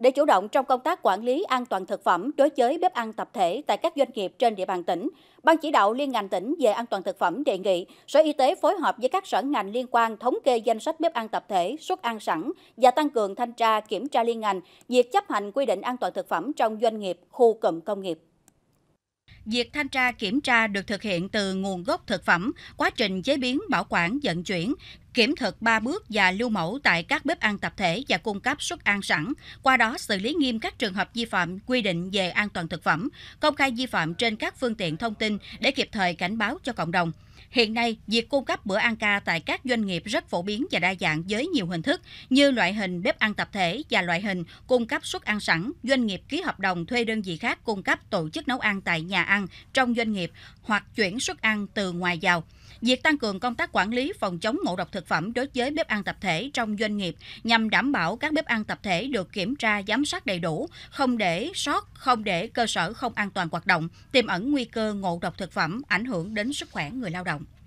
Để chủ động trong công tác quản lý an toàn thực phẩm đối với bếp ăn tập thể tại các doanh nghiệp trên địa bàn tỉnh, Ban chỉ đạo liên ngành tỉnh về an toàn thực phẩm đề nghị Sở Y tế phối hợp với các sở ngành liên quan thống kê danh sách bếp ăn tập thể, suất ăn sẵn và tăng cường thanh tra kiểm tra liên ngành việc chấp hành quy định an toàn thực phẩm trong doanh nghiệp, khu cụm công nghiệp. Việc thanh tra kiểm tra được thực hiện từ nguồn gốc thực phẩm, quá trình chế biến, bảo quản, vận chuyển, kiểm thực ba bước và lưu mẫu tại các bếp ăn tập thể và cung cấp suất ăn sẵn, qua đó xử lý nghiêm các trường hợp vi phạm quy định về an toàn thực phẩm, công khai vi phạm trên các phương tiện thông tin để kịp thời cảnh báo cho cộng đồng. Hiện nay, việc cung cấp bữa ăn ca tại các doanh nghiệp rất phổ biến và đa dạng với nhiều hình thức như loại hình bếp ăn tập thể và loại hình cung cấp suất ăn sẵn, doanh nghiệp ký hợp đồng thuê đơn vị khác cung cấp tổ chức nấu ăn tại nhà ăn trong doanh nghiệp hoặc chuyển suất ăn từ ngoài vào. Việc tăng cường công tác quản lý phòng chống ngộ độc thực phẩm đối với bếp ăn tập thể trong doanh nghiệp nhằm đảm bảo các bếp ăn tập thể được kiểm tra giám sát đầy đủ, không để sót, không để cơ sở không an toàn hoạt động, tiềm ẩn nguy cơ ngộ độc thực phẩm ảnh hưởng đến sức khỏe người lao động. động